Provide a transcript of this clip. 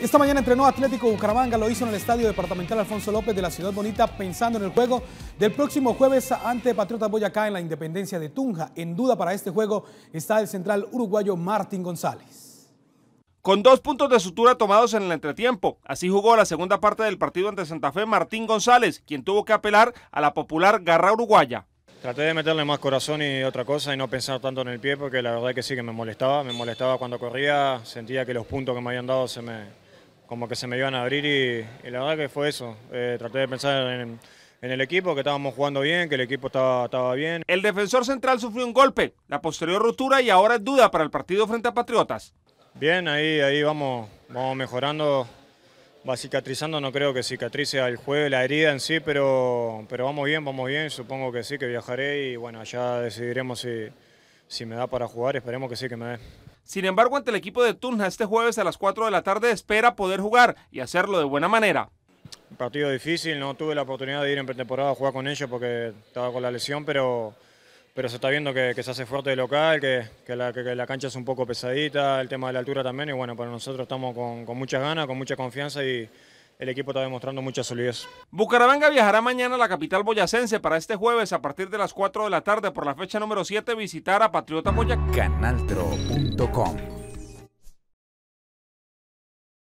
Esta mañana entrenó Atlético Bucaramanga, lo hizo en el Estadio Departamental Alfonso López de la Ciudad Bonita, pensando en el juego del próximo jueves ante Patriotas Boyacá en la Independencia de Tunja. En duda para este juego está el central uruguayo Martín González. Con dos puntos de sutura tomados en el entretiempo, así jugó la segunda parte del partido ante Santa Fe Martín González, quien tuvo que apelar a la popular garra uruguaya. Traté de meterle más corazón y otra cosa y no pensar tanto en el pie porque la verdad que sí que me molestaba, me molestaba cuando corría, sentía que los puntos que me habían dado se me, como que se me iban a abrir y, la verdad que fue eso. Eh, traté de pensar en, el equipo, que estábamos jugando bien, que el equipo estaba, estaba bien. El defensor central sufrió un golpe, la posterior rotura y ahora es duda para el partido frente a Patriotas. Bien, ahí, ahí vamos, vamos mejorando, va cicatrizando, no creo que cicatrice al juego la herida en sí, pero, pero vamos bien, vamos bien, supongo que sí, que viajaré y bueno, ya decidiremos si me da para jugar, esperemos que sí que me dé. Sin embargo, ante el equipo de Tunja este jueves a las 4 de la tarde espera poder jugar y hacerlo de buena manera. partido difícil, no tuve la oportunidad de ir en pretemporada a jugar con ellos porque estaba con la lesión, pero, pero se está viendo que, se hace fuerte el local, que, la, cancha es un poco pesadita, el tema de la altura también, y bueno, para nosotros estamos con, con muchas ganas, con mucha confianza y, el equipo está demostrando mucha solidez. Bucaramanga viajará mañana a la capital boyacense para este jueves a partir de las 4 de la tarde por la fecha número 7 visitar a Patriota Boyacá.